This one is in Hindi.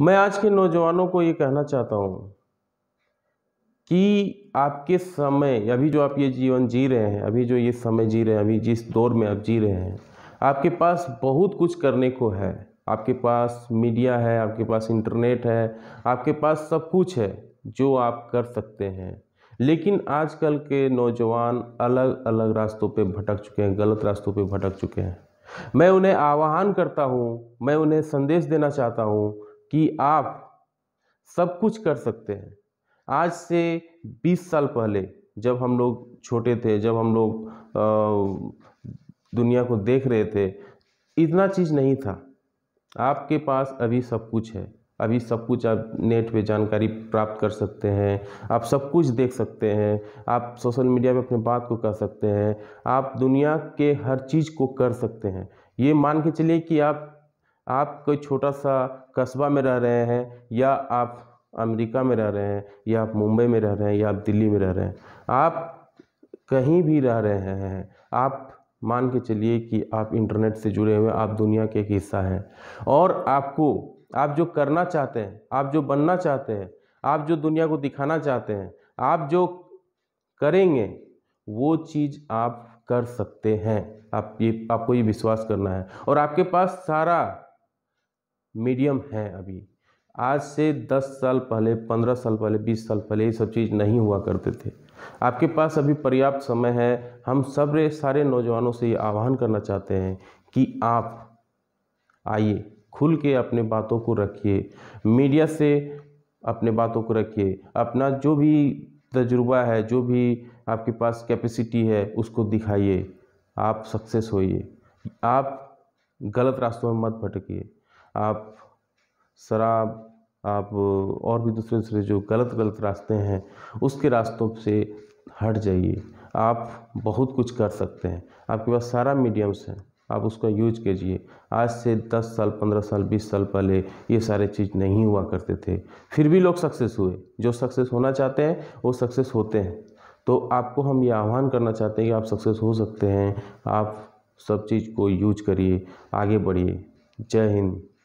मैं आज के नौजवानों को ये कहना चाहता हूँ कि आपके समय अभी जो आप ये जीवन जी रहे हैं अभी जो ये समय जी रहे हैं अभी जिस दौर में आप जी रहे हैं आपके पास बहुत कुछ करने को है आपके पास मीडिया है आपके पास इंटरनेट है आपके पास सब कुछ है जो आप कर सकते हैं लेकिन आजकल के नौजवान अलग अलग रास्तों पे भटक चुके हैं गलत रास्तों पे भटक चुके हैं मैं उन्हें आह्वान करता हूँ मैं उन्हें संदेश देना चाहता हूँ कि आप सब कुछ कर सकते हैं आज से 20 साल पहले जब हम लोग छोटे थे जब हम लोग दुनिया को देख रहे थे इतना चीज़ नहीं था आपके पास अभी सब कुछ है अभी सब कुछ आप नेट पे जानकारी प्राप्त कर सकते हैं आप सब कुछ देख सकते हैं आप सोशल मीडिया पे अपने बात को कर सकते हैं आप दुनिया के हर चीज़ को कर सकते हैं ये मान के चलिए कि आप आप कोई छोटा सा कस्बा में रह रहे हैं या आप अमेरिका में रह रहे हैं या आप मुंबई में रह रहे हैं या आप दिल्ली में रह रहे हैं आप कहीं भी रह रहे हैं आप मान के चलिए कि आप इंटरनेट से जुड़े हुए आप दुनिया के एक हिस्सा हैं और आपको आप जो करना चाहते हैं आप जो बनना चाहते हैं आप जो दुनिया को दिखाना चाहते हैं आप जो करेंगे वो चीज़ आप कर सकते हैं आप ये आपको ये विश्वास करना है और आपके पास सारा मीडियम हैं अभी आज से 10 साल पहले 15 साल पहले 20 साल पहले ये सब चीज़ नहीं हुआ करते थे आपके पास अभी पर्याप्त समय है हम सब सारे नौजवानों से ये आह्वान करना चाहते हैं कि आप आइए खुल के अपने बातों को रखिए मीडिया से अपने बातों को रखिए अपना जो भी तजुर्बा है जो भी आपके पास कैपेसिटी है उसको दिखाइए आप सक्सेस होइए आप गलत रास्तों में मत भटकिए आप शराब आप और भी दूसरे दूसरे जो गलत गलत रास्ते हैं उसके रास्तों से हट जाइए आप बहुत कुछ कर सकते हैं आपके पास सारा मीडियम्स हैं आप उसका यूज कीजिए आज से 10 साल 15 साल 20 साल पहले ये सारे चीज़ नहीं हुआ करते थे फिर भी लोग सक्सेस हुए जो सक्सेस होना चाहते हैं वो सक्सेस होते हैं तो आपको हम ये आह्वान करना चाहते हैं कि आप सक्सेस हो सकते हैं आप सब चीज़ को यूज करिए आगे बढ़िए जय हिंद